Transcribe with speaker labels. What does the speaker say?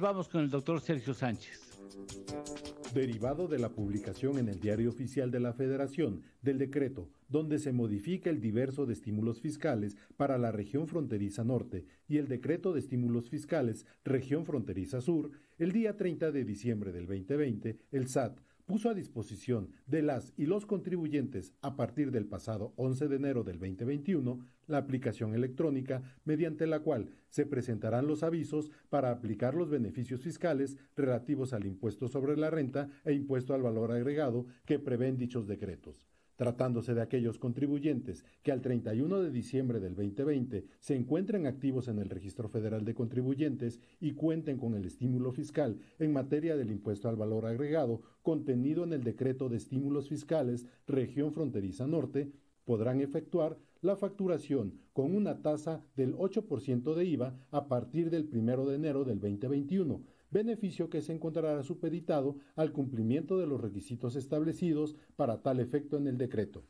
Speaker 1: Vamos con el doctor Sergio Sánchez.
Speaker 2: Derivado de la publicación en el Diario Oficial de la Federación del decreto donde se modifica el diverso de estímulos fiscales para la región fronteriza norte y el decreto de estímulos fiscales región fronteriza sur, el día 30 de diciembre del 2020, el SAT puso a disposición de las y los contribuyentes a partir del pasado 11 de enero del 2021 la aplicación electrónica mediante la cual se presentarán los avisos para aplicar los beneficios fiscales relativos al impuesto sobre la renta e impuesto al valor agregado que prevén dichos decretos tratándose de aquellos contribuyentes que al 31 de diciembre del 2020 se encuentren activos en el Registro Federal de Contribuyentes y cuenten con el estímulo fiscal en materia del impuesto al valor agregado contenido en el Decreto de Estímulos Fiscales Región Fronteriza Norte podrán efectuar la facturación con una tasa del 8% de IVA a partir del 1 de enero del 2021, beneficio que se encontrará supeditado al cumplimiento de los requisitos establecidos para tal efecto en el decreto.